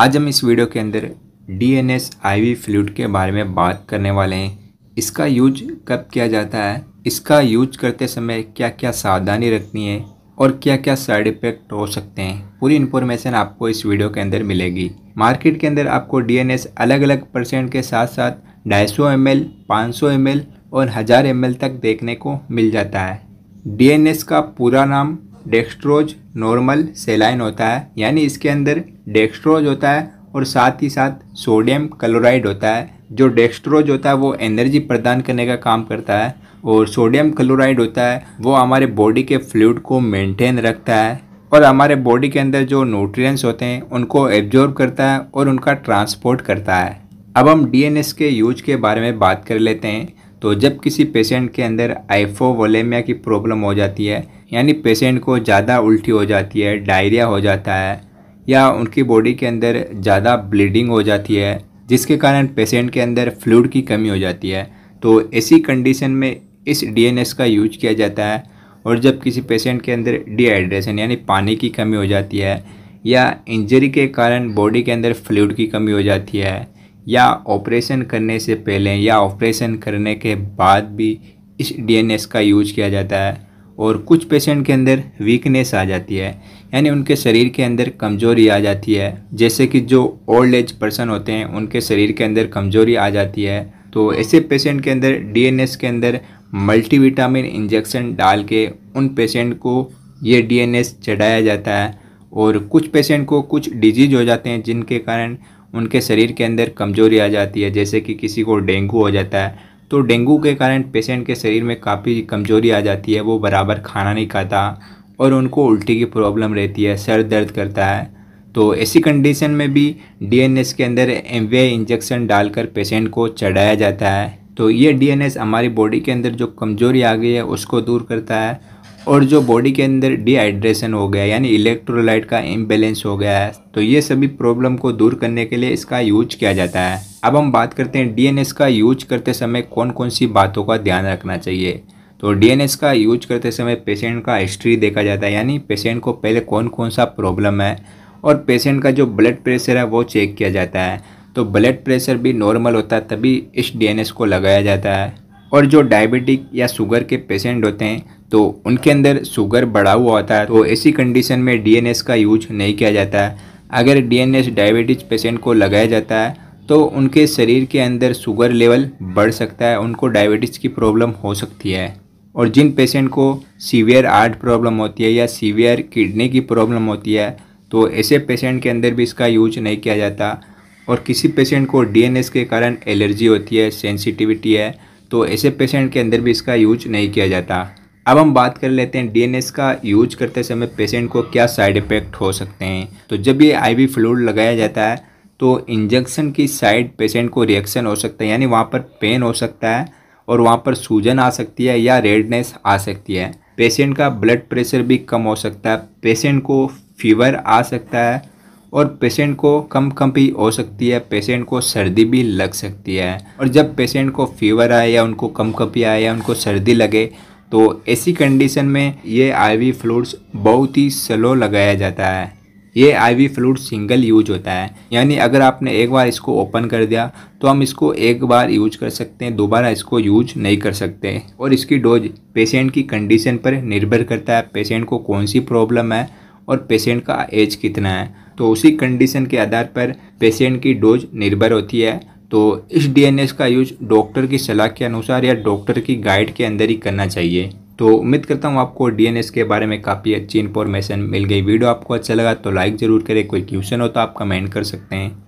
आज हम इस वीडियो के अंदर D N S I V fluid के बारे में बात करने वाले हैं इसका यूज कब किया जाता है इसका यूज करते समय क्या क्या सावधानी रखनी है और क्या क्या साइड इफेक्ट हो सकते हैं पूरी इन्फॉर्मेशन आपको इस वीडियो के अंदर मिलेगी मार्केट के अंदर आपको डी एन एस अलग अलग परसेंट के साथ साथ ढाई सौ एम एल पाँच सौ एम एल और हज़ार एम एल तक देखने को मिल जाता है डी एन एस का पूरा नाम डेक्स्ट्रोज नॉर्मल सेलाइन होता है यानी इसके अंदर डेक्स्ट्रोज होता है और साथ ही साथ सोडियम क्लोराइड होता है जो डेक्स्ट्रोज होता है वो एनर्जी प्रदान करने का काम करता है और सोडियम क्लोराइड होता है वो हमारे बॉडी के फ्लूड को मेंटेन रखता है और हमारे बॉडी के अंदर जो न्यूट्रिएंट्स होते हैं उनको एब्जॉर्ब करता है और उनका ट्रांसपोर्ट करता है अब हम डी के यूज के बारे में बात कर लेते हैं तो जब किसी पेशेंट के अंदर आइफोवोलेमिया की प्रॉब्लम हो जाती है यानी पेशेंट को ज़्यादा उल्टी हो जाती है डायरिया हो जाता है या उनकी बॉडी के अंदर ज़्यादा ब्लीडिंग हो जाती है जिसके कारण पेशेंट के अंदर फ्लूड की कमी हो जाती है तो ऐसी कंडीशन में इस डीएनएस का यूज किया जाता है और जब किसी पेशेंट के अंदर डिहाइड्रेशन यानी पानी की कमी हो जाती है या इंजरी के कारण बॉडी के अंदर फ्लूड की कमी हो जाती है या ऑपरेशन करने से पहले या ऑपरेशन करने के बाद भी इस डीएनएस का यूज किया जाता है और कुछ पेशेंट के अंदर वीकनेस आ जाती है यानी उनके शरीर के अंदर कमज़ोरी आ जाती है जैसे कि जो ओल्ड एज पर्सन होते हैं उनके शरीर के अंदर कमज़ोरी आ जाती है तो ऐसे पेशेंट के अंदर डीएनएस के अंदर मल्टीविटामिन इंजेक्शन डाल के उन पेशेंट को ये डीएनएस चढ़ाया जाता है और कुछ पेशेंट को कुछ डिजीज हो जाते हैं जिनके कारण उनके शरीर के अंदर कमजोरी आ जाती है जैसे कि किसी को डेंगू हो जाता है तो डेंगू के कारण पेशेंट के शरीर में काफ़ी कमजोरी आ जाती है वो बराबर खाना नहीं खाता और उनको उल्टी की प्रॉब्लम रहती है सर दर्द करता है तो ऐसी कंडीशन में भी डीएनएस के अंदर एम इंजेक्शन डालकर पेशेंट को चढ़ाया जाता है तो ये डीएनएस हमारी बॉडी के अंदर जो कमज़ोरी आ गई है उसको दूर करता है और जो बॉडी के अंदर डिहाइड्रेशन हो गया यानी इलेक्ट्रोलाइट का इम्बेलेंस हो गया है तो ये सभी प्रॉब्लम को दूर करने के लिए इसका यूज किया जाता है अब हम बात करते हैं डीएनएस का यूज करते समय कौन कौन सी बातों का ध्यान रखना चाहिए तो डीएनएस का यूज करते समय पेशेंट का हिस्ट्री देखा जाता है यानी पेशेंट को पहले कौन कौन सा प्रॉब्लम है और पेशेंट का जो ब्लड प्रेशर है वो चेक किया जाता है तो ब्लड प्रेशर भी नॉर्मल होता है तभी इस डी को लगाया जाता है और जो डायबिटिक या शुगर के पेशेंट होते हैं तो उनके अंदर शुगर बढ़ा हुआ होता है तो ऐसी कंडीशन में डीएनएस का यूज नहीं किया जाता है अगर डीएनएस डायबिटीज पेशेंट को लगाया जाता है तो उनके शरीर के अंदर शुगर लेवल बढ़ सकता है उनको डायबिटीज़ की प्रॉब्लम हो सकती है और जिन पेशेंट को सीवियर हार्ट प्रॉब्लम होती है या सीवियर किडनी की प्रॉब्लम होती है तो ऐसे पेशेंट के अंदर भी इसका यूज नहीं किया जाता और किसी पेशेंट को डीएनएस के कारण एलर्जी होती है सेंसिटिविटी है तो ऐसे पेशेंट के अंदर भी इसका यूज नहीं किया जाता अब हम बात कर लेते हैं डीएनएस का यूज करते समय पेशेंट को क्या साइड इफ़ेक्ट हो सकते हैं तो जब ये आईवी फ्लूड लगाया जाता है तो इंजेक्शन की साइड पेशेंट को रिएक्शन हो सकता है यानी वहाँ पर पेन हो सकता है और वहाँ पर सूजन आ सकती है या रेडनेस आ सकती है पेशेंट का ब्लड प्रेशर भी कम हो सकता है पेशेंट को फीवर आ सकता है और पेशेंट को कम कम भी हो सकती है पेशेंट को सर्दी भी लग सकती है और जब पेशेंट को फीवर आए या उनको कम कपी आए या उनको सर्दी लगे तो ऐसी कंडीशन में ये आईवी फ्लूड्स बहुत ही स्लो लगाया जाता है ये आईवी फ्लूड सिंगल यूज होता है यानी अगर आपने एक बार इसको ओपन कर दिया तो हम इसको एक बार यूज कर सकते हैं दोबारा इसको यूज नहीं कर सकते और इसकी डोज पेशेंट की कंडीशन पर निर्भर करता है पेशेंट को कौन सी प्रॉब्लम है और पेशेंट का एज कितना है तो उसी कंडीशन के आधार पर पेशेंट की डोज निर्भर होती है तो इस डीएनएस का यूज डॉक्टर की सलाह के अनुसार या डॉक्टर की गाइड के अंदर ही करना चाहिए तो उम्मीद करता हूँ आपको डीएनएस के बारे में काफ़ी अच्छी इन्फॉर्मेशन मिल गई वीडियो आपको अच्छा लगा तो लाइक ज़रूर करें कोई क्वेश्चन हो तो आप कमेंट कर सकते हैं